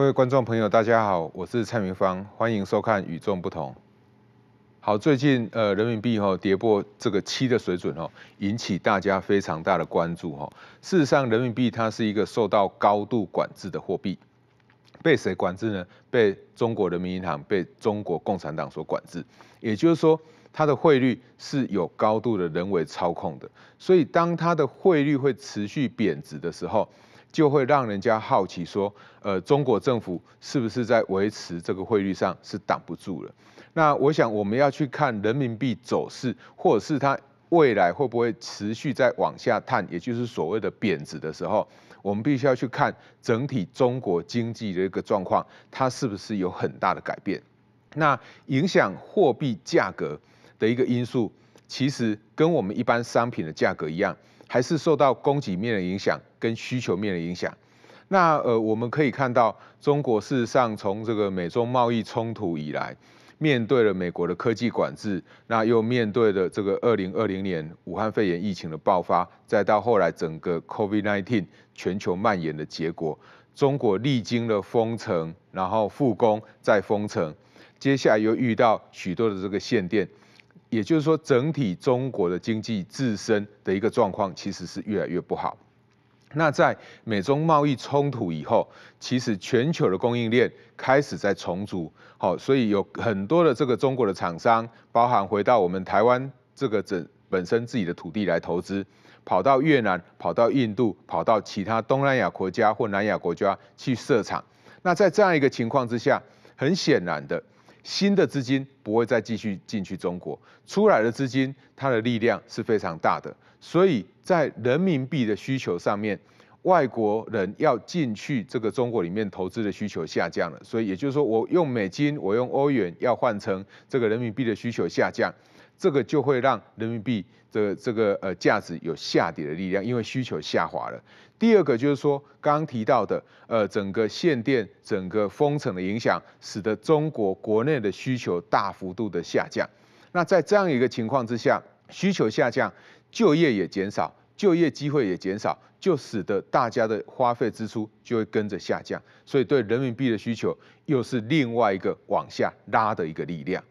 各位观众朋友，大家好，我是蔡明芳，欢迎收看《与众不同》。好，最近呃，人民币哦跌破这个七的水准哦，引起大家非常大的关注哈。事实上，人民币它是一个受到高度管制的货币，被谁管制呢？被中国人民银行、被中国共产党所管制。也就是说，它的汇率是有高度的人为操控的。所以，当它的汇率会持续贬值的时候。就会让人家好奇说，呃，中国政府是不是在维持这个汇率上是挡不住了？那我想我们要去看人民币走势，或者是它未来会不会持续在往下探，也就是所谓的贬值的时候，我们必须要去看整体中国经济的一个状况，它是不是有很大的改变？那影响货币价格的一个因素。其实跟我们一般商品的价格一样，还是受到供给面的影响跟需求面的影响。那呃，我们可以看到，中国事实上从这个美中贸易冲突以来，面对了美国的科技管制，那又面对了这个二零二零年武汉肺炎疫情的爆发，再到后来整个 COVID-19 全球蔓延的结果，中国历经了封城，然后复工，再封城，接下来又遇到许多的这个限电。也就是说，整体中国的经济自身的一个状况其实是越来越不好。那在美中贸易冲突以后，其实全球的供应链开始在重组，好，所以有很多的这个中国的厂商，包含回到我们台湾这个整本身自己的土地来投资，跑到越南、跑到印度、跑到其他东南亚国家或南亚国家去设厂。那在这样一个情况之下，很显然的。新的资金不会再继续进去中国，出来的资金它的力量是非常大的，所以在人民币的需求上面。外国人要进去这个中国里面投资的需求下降了，所以也就是说我用美金，我用欧元要换成这个人民币的需求下降，这个就会让人民币的这个呃价值有下跌的力量，因为需求下滑了。第二个就是说刚刚提到的呃整个限电、整个封城的影响，使得中国国内的需求大幅度的下降。那在这样一个情况之下，需求下降，就业也减少。就业机会也减少，就使得大家的花费支出就会跟着下降，所以对人民币的需求又是另外一个往下拉的一个力量。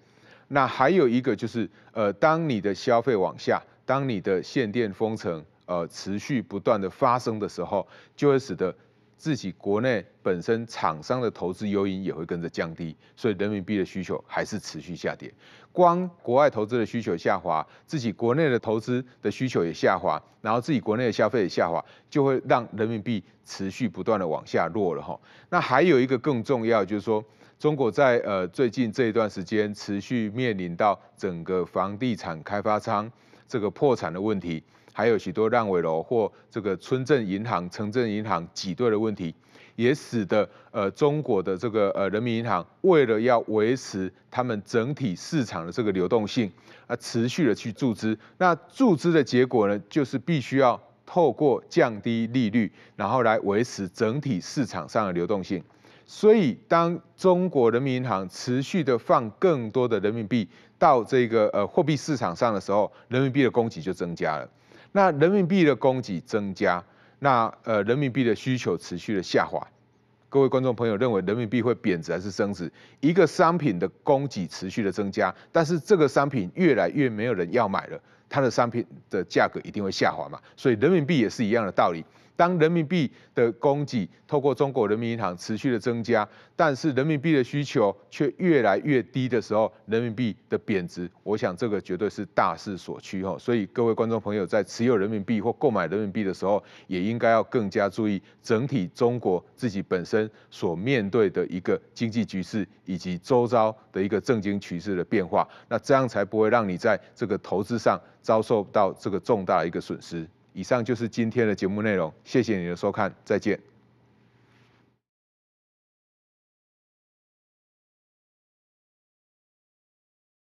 那还有一个就是，呃，当你的消费往下，当你的限电封城呃持续不断的发生的时候，就会使得。自己国内本身厂商的投资诱因也会跟着降低，所以人民币的需求还是持续下跌。光国外投资的需求下滑，自己国内的投资的需求也下滑，然后自己国内的消费也下滑，就会让人民币持续不断的往下落了哈。那还有一个更重要，就是说中国在呃最近这一段时间持续面临到整个房地产开发商这个破产的问题。还有许多烂尾楼或这个村镇银行、城镇银行挤兑的问题，也使得呃中国的这个呃人民银行为了要维持他们整体市场的这个流动性，而持续的去注资。那注资的结果呢，就是必须要透过降低利率，然后来维持整体市场上的流动性。所以，当中国人民银行持续的放更多的人民币到这个呃货币市场上的时候，人民币的供给就增加了。那人民币的供给增加，那呃人民币的需求持续的下滑，各位观众朋友认为人民币会贬值还是升值？一个商品的供给持续的增加，但是这个商品越来越没有人要买了，它的商品的价格一定会下滑嘛？所以人民币也是一样的道理。当人民币的供给透过中国人民银行持续的增加，但是人民币的需求却越来越低的时候，人民币的贬值，我想这个绝对是大势所趋哈。所以各位观众朋友在持有人民币或购买人民币的时候，也应该要更加注意整体中国自己本身所面对的一个经济局势以及周遭的一个正经趋势的变化，那这样才不会让你在这个投资上遭受到这个重大一个损失。以上就是今天的节目内容，谢谢你的收看，再见。